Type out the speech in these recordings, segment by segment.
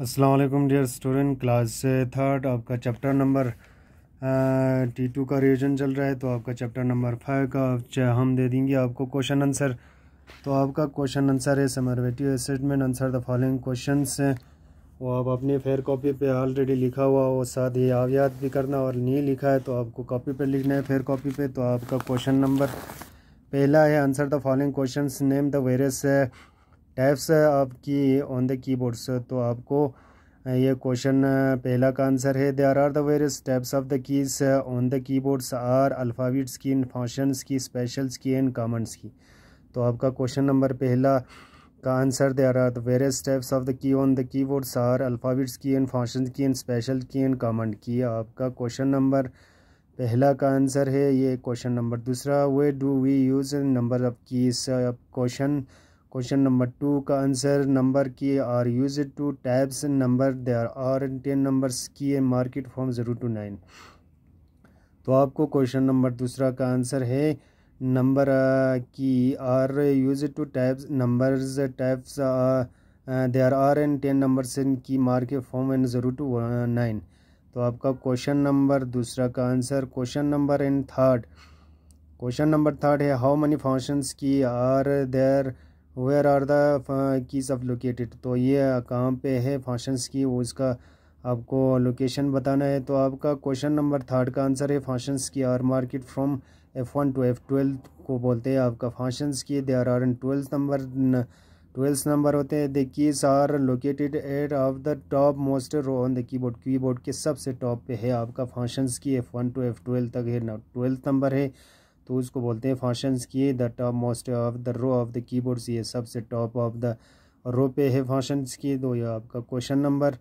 Aslam dear student class third आपका chapter number T two का revision चल रहा है तो आपका चैप्टर नंबर फाइव का हम दे देंगे आपको क्वेश्चन आंसर तो आपका क्वेश्चन आंसर है summative assessment answer the following question हैं वो आप अपने फेयर कॉपी पे ऑलरेडी लिखा हुआ वो साथ ही याद भी करना और नहीं लिखा है तो आपको कॉपी पर लिखना है फेयर कॉपी पर तो आपका क्वेश्चन नंबर पहला है answer the following question name the various types आपकी ऑन द कीबोर्ड्स तो आपको ये क्वेश्चन पहला का आंसर है there are the various types of the keys on the keyboards are alphabets key functions key specials key and commands key तो आपका question number पहला का answer there are the various types of the key on the keyboards are alphabets key and functions key and special key and command key आपका question number पहला का answer है ये question number दूसरा why do we use number of keys question question number two का answer number key are use to types number there are ten number key a marked from zero to nine तो आपको question number दूसरा का answer है number uh, key are use to types numbers types they are are and ten number in key marked form and zero to nine तो आपका question number दूसरा का answer question number and third question number third है how many functions key are there where are the keys of located तो ये uh, कहाँ पे है फंक्शंस की वो इसका आपको लोकेशन बताना है तो आपका क्वेश्चन नंबर थर्ड का आंसर है functions key are marked from F one to F twelfth को बोलते हैं आपका functions key they are are an twelfth number twelfth number होते हैं the keys are located at of the top most row on the keyboard keyboard के सबसे top पे है आपका functions key F one to F twelfth तक है ना ट्वेल्थ नंबर है तो उसको बोलते हैं functions key the top most of the row of the keyboards ये सबसे टॉप ऑफ द रो पे है फंक्शंस की दो तो ये आपका क्वेश्चन नंबर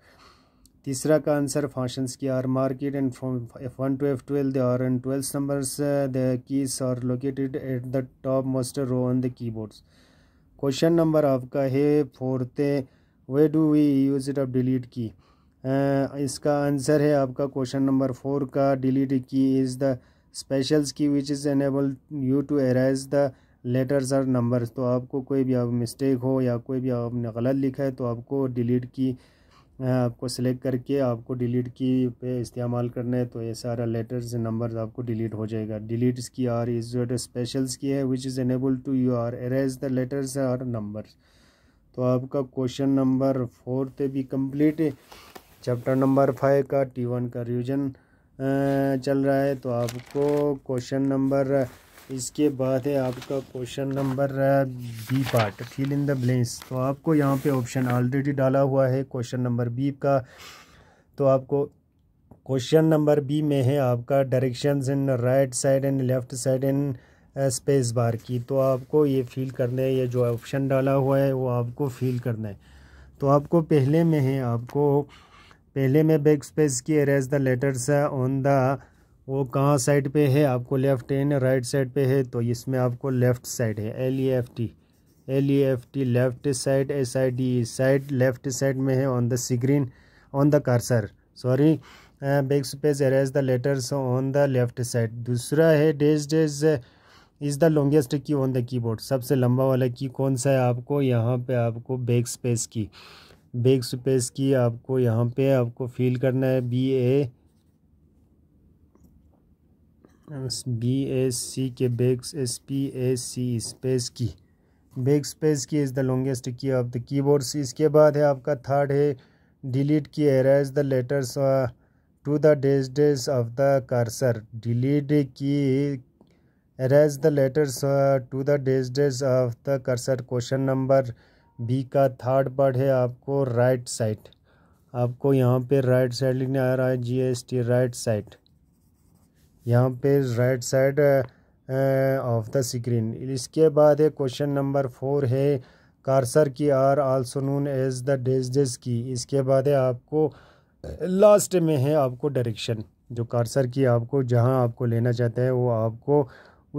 तीसरा का answer functions key are marked and from F one to F twelve they are and twelfth numbers the keys are located at the top most row on the keyboards question number आपका है fourth why do we use it of delete key इसका answer है आपका question number four का delete key is the specials key which is enable you to erase the letters और numbers तो आपको कोई भी आप मिस्टेक हो या कोई भी आपने गलत लिखा है तो आपको डिलीट की आपको सिलेक्ट करके आपको डिलीट की पे इस्तेमाल करना है तो ये सारा लेटर्स नंबर्स आपको डिलीट हो जाएगा डिलीट्स की आर इज स्पेशल्स की है which is enable to you are erase the letters और नंबर्स तो आपका क्वेश्चन नंबर फोर्थ भी कंप्लीट चैप्टर नंबर फाइव का टी वन का रिविजन चल रहा है तो आपको क्वेश्चन नंबर इसके बाद है आपका question number B part fill in the blanks तो आपको यहाँ पे ऑप्शन ऑलरेडी डाला हुआ है क्वेश्चन नंबर बी का तो आपको क्वेश्चन नंबर बी में है आपका directions in right side and left side in space bar key तो आपको ये फील करना है ये जो ऑप्शन डाला हुआ है वो आपको फील करना है तो आपको पहले में है आपको पहले में back space key erase the letters है ऑन द वो कहाँ साइड पे है आपको लेफ़्ट एंड राइट साइड पे है तो इसमें आपको लेफ़्ट साइड है L E F T L E F T left side S I D side left side में है on the screen on the cursor sorry back space erase the letters on the left side दूसरा है dash dash is the longest key on the keyboard सबसे लंबा वाला की कौन सा है आपको यहाँ पे आपको back space key back space key आपको यहाँ पे आपको फील करना है B A B A C K back S P A C space key back space key is the longest key of the keyboard इसके बाद है आपका थर्ड है delete key erase the letters to the dash dash of the cursor delete key erase the letters to the dash dash of the cursor question number B का third part है आपको right side आपको यहाँ पे right side लिखने आ रहा है G S T right side यहाँ पे right side of the screen इसके बाद है क्वेश्चन नंबर फोर है cursor key are also known as the dash dash key इसके बाद है आपको लास्ट में है आपको डायरेक्शन जो कारसर की आपको जहाँ आपको लेना चाहते हैं वो आपको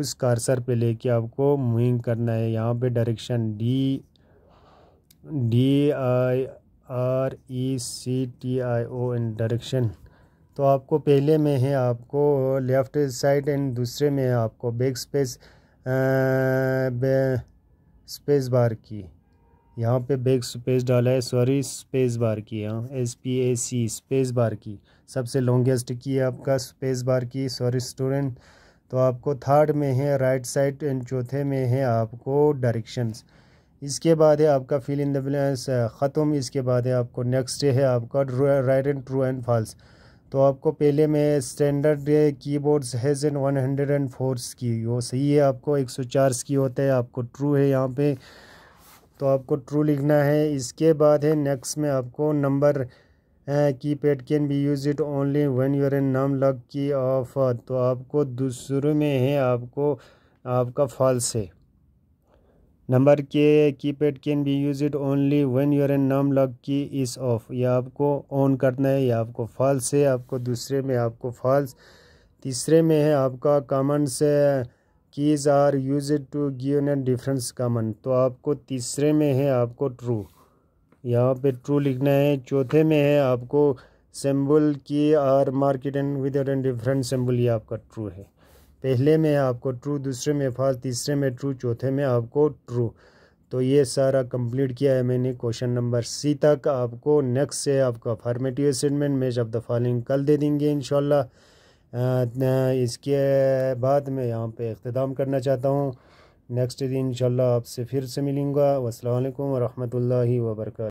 उस कारसर पे लेके आपको मूविंग करना है यहाँ पे direction D D I R E C T I O N direction तो आपको पहले में है आपको लेफ़्ट साइड एंड दूसरे में है आपको back space space bar key यहाँ पे बैक स्पेस डाला है सॉरी स्पेस बार की यहाँ S P A C space bar key सबसे लॉन्गेस्ट की है आपका स्पेस बार की सॉरी स्टूडेंट तो आपको थर्ड में है राइट साइड एंड चौथे में है आपको डायरेक्शंस इसके बाद है आपका फिल इन द ख़त्म इसके बाद है आपको नेक्स्ट है आपका write and true and false तो आपको पहले में standard keyboards has and one hundred and four key वो सही है आपको एक सौ चार की होता है आपको ट्रू है यहाँ पे तो आपको ट्रू लिखना है इसके बाद है नेक्स्ट में आपको number key pad can be use it only when your an num lock की ऑफ तो आपको दूसरे में है आपको आपका फॉल्स है नंबर के keypad can be use it only when your an num lock key is off या आपको ऑन करना है या आपको फॉल्स है आपको दूसरे में आपको फॉल्स तीसरे में है आपका कॉमन से keys are use to give an different command तो आपको तीसरे में है आपको ट्रू यहाँ पे ट्रू लिखना है चौथे में है आपको symbol key are marked and with an different symbol ये आपका ट्रू है पहले में आपको ट्रू दूसरे में फाल तीसरे में ट्रू चौथे में आपको ट्रू तो ये सारा कंप्लीट किया है मैंने क्वेश्चन नंबर सी तक आपको नेक्स्ट से आपका formative assessment match of the following कल दे देंगे इन इसके बाद मैं यहाँ पे अख्ताम करना चाहता हूँ नेक्स्ट दिन इन आपसे फिर से मिलूँगा वालकम वरहमल वर्का